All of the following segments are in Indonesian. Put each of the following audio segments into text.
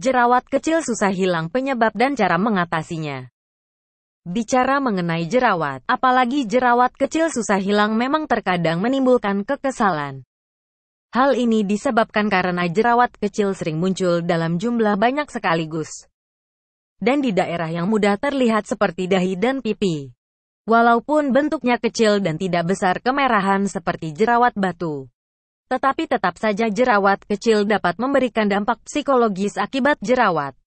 Jerawat kecil susah hilang penyebab dan cara mengatasinya. Bicara mengenai jerawat, apalagi jerawat kecil susah hilang memang terkadang menimbulkan kekesalan. Hal ini disebabkan karena jerawat kecil sering muncul dalam jumlah banyak sekaligus. Dan di daerah yang mudah terlihat seperti dahi dan pipi. Walaupun bentuknya kecil dan tidak besar kemerahan seperti jerawat batu. Tetapi tetap saja jerawat kecil dapat memberikan dampak psikologis akibat jerawat.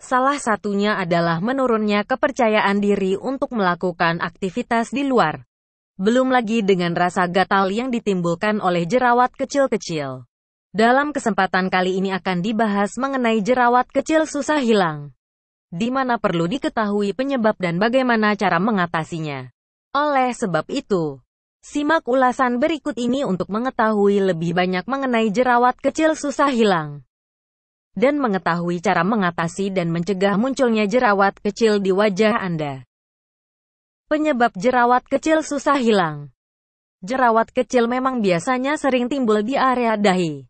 Salah satunya adalah menurunnya kepercayaan diri untuk melakukan aktivitas di luar. Belum lagi dengan rasa gatal yang ditimbulkan oleh jerawat kecil-kecil. Dalam kesempatan kali ini akan dibahas mengenai jerawat kecil susah hilang. Di mana perlu diketahui penyebab dan bagaimana cara mengatasinya. Oleh sebab itu, Simak ulasan berikut ini untuk mengetahui lebih banyak mengenai jerawat kecil susah hilang dan mengetahui cara mengatasi dan mencegah munculnya jerawat kecil di wajah Anda. Penyebab jerawat kecil susah hilang Jerawat kecil memang biasanya sering timbul di area dahi.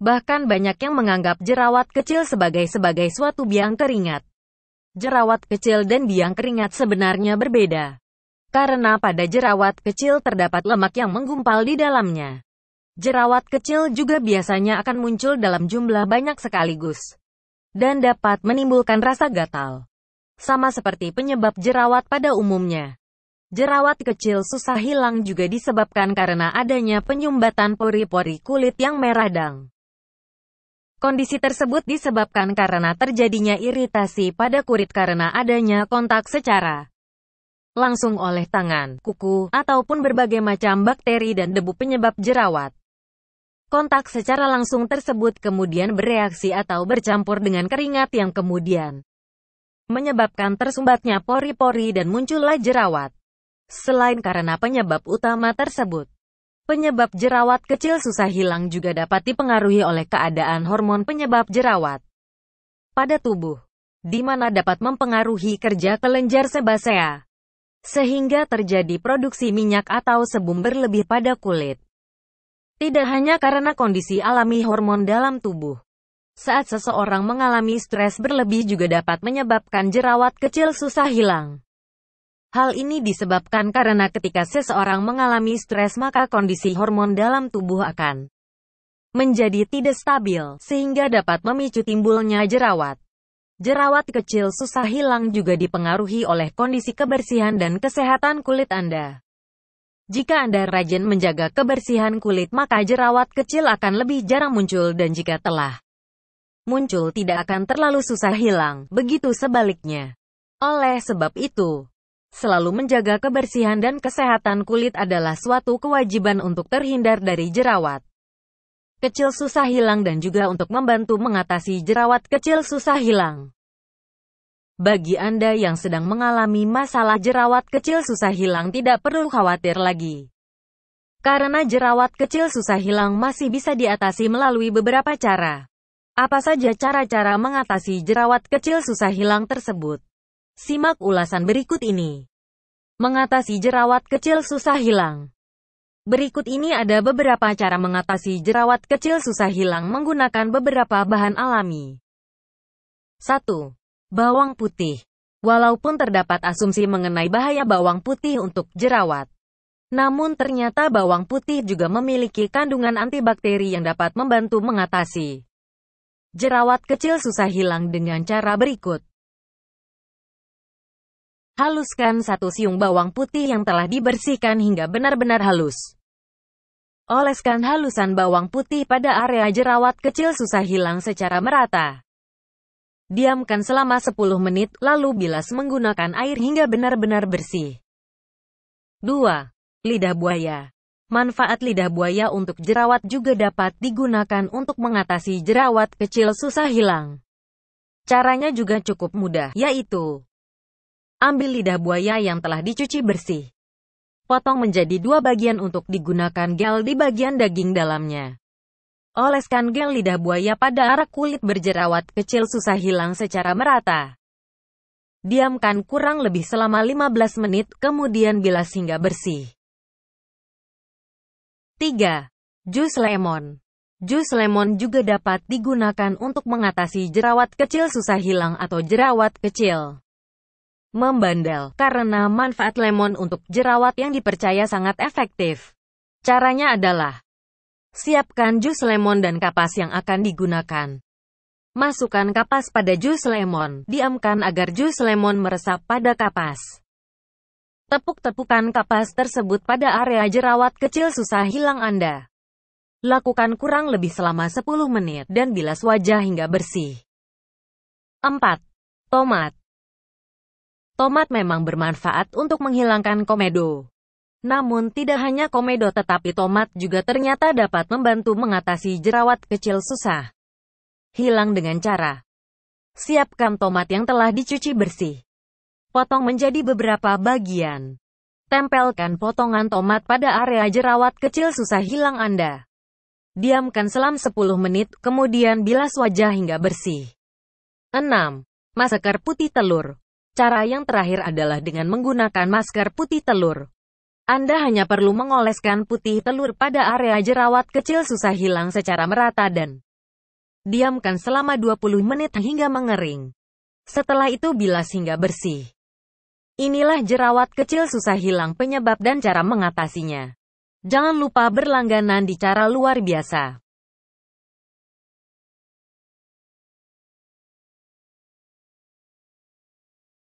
Bahkan banyak yang menganggap jerawat kecil sebagai sebagai suatu biang keringat. Jerawat kecil dan biang keringat sebenarnya berbeda. Karena pada jerawat kecil terdapat lemak yang menggumpal di dalamnya. Jerawat kecil juga biasanya akan muncul dalam jumlah banyak sekaligus. Dan dapat menimbulkan rasa gatal. Sama seperti penyebab jerawat pada umumnya. Jerawat kecil susah hilang juga disebabkan karena adanya penyumbatan pori-pori kulit yang merah dang. Kondisi tersebut disebabkan karena terjadinya iritasi pada kulit karena adanya kontak secara langsung oleh tangan, kuku, ataupun berbagai macam bakteri dan debu penyebab jerawat. Kontak secara langsung tersebut kemudian bereaksi atau bercampur dengan keringat yang kemudian menyebabkan tersumbatnya pori-pori dan muncullah jerawat. Selain karena penyebab utama tersebut, penyebab jerawat kecil susah hilang juga dapat dipengaruhi oleh keadaan hormon penyebab jerawat pada tubuh, di mana dapat mempengaruhi kerja kelenjar sebasea sehingga terjadi produksi minyak atau sebum berlebih pada kulit. Tidak hanya karena kondisi alami hormon dalam tubuh. Saat seseorang mengalami stres berlebih juga dapat menyebabkan jerawat kecil susah hilang. Hal ini disebabkan karena ketika seseorang mengalami stres maka kondisi hormon dalam tubuh akan menjadi tidak stabil, sehingga dapat memicu timbulnya jerawat. Jerawat kecil susah hilang juga dipengaruhi oleh kondisi kebersihan dan kesehatan kulit Anda. Jika Anda rajin menjaga kebersihan kulit maka jerawat kecil akan lebih jarang muncul dan jika telah muncul tidak akan terlalu susah hilang, begitu sebaliknya. Oleh sebab itu, selalu menjaga kebersihan dan kesehatan kulit adalah suatu kewajiban untuk terhindar dari jerawat kecil susah hilang dan juga untuk membantu mengatasi jerawat kecil susah hilang. Bagi Anda yang sedang mengalami masalah jerawat kecil susah hilang tidak perlu khawatir lagi. Karena jerawat kecil susah hilang masih bisa diatasi melalui beberapa cara. Apa saja cara-cara mengatasi jerawat kecil susah hilang tersebut? Simak ulasan berikut ini. Mengatasi jerawat kecil susah hilang. Berikut ini ada beberapa cara mengatasi jerawat kecil susah hilang menggunakan beberapa bahan alami. 1. Bawang putih. Walaupun terdapat asumsi mengenai bahaya bawang putih untuk jerawat, namun ternyata bawang putih juga memiliki kandungan antibakteri yang dapat membantu mengatasi jerawat kecil susah hilang dengan cara berikut. Haluskan satu siung bawang putih yang telah dibersihkan hingga benar-benar halus. Oleskan halusan bawang putih pada area jerawat kecil susah hilang secara merata. Diamkan selama 10 menit, lalu bilas menggunakan air hingga benar-benar bersih. 2. Lidah buaya Manfaat lidah buaya untuk jerawat juga dapat digunakan untuk mengatasi jerawat kecil susah hilang. Caranya juga cukup mudah, yaitu Ambil lidah buaya yang telah dicuci bersih. Potong menjadi dua bagian untuk digunakan gel di bagian daging dalamnya. Oleskan gel lidah buaya pada arah kulit berjerawat kecil susah hilang secara merata. Diamkan kurang lebih selama 15 menit, kemudian bilas hingga bersih. 3. Jus lemon Jus lemon juga dapat digunakan untuk mengatasi jerawat kecil susah hilang atau jerawat kecil membandel, karena manfaat lemon untuk jerawat yang dipercaya sangat efektif. Caranya adalah Siapkan jus lemon dan kapas yang akan digunakan. Masukkan kapas pada jus lemon. Diamkan agar jus lemon meresap pada kapas. Tepuk-tepukan kapas tersebut pada area jerawat kecil susah hilang Anda. Lakukan kurang lebih selama 10 menit dan bilas wajah hingga bersih. 4. Tomat Tomat memang bermanfaat untuk menghilangkan komedo. Namun tidak hanya komedo tetapi tomat juga ternyata dapat membantu mengatasi jerawat kecil susah. Hilang dengan cara. Siapkan tomat yang telah dicuci bersih. Potong menjadi beberapa bagian. Tempelkan potongan tomat pada area jerawat kecil susah hilang Anda. Diamkan selam 10 menit, kemudian bilas wajah hingga bersih. 6. Masker putih telur. Cara yang terakhir adalah dengan menggunakan masker putih telur. Anda hanya perlu mengoleskan putih telur pada area jerawat kecil susah hilang secara merata dan diamkan selama 20 menit hingga mengering. Setelah itu bilas hingga bersih. Inilah jerawat kecil susah hilang penyebab dan cara mengatasinya. Jangan lupa berlangganan di cara luar biasa.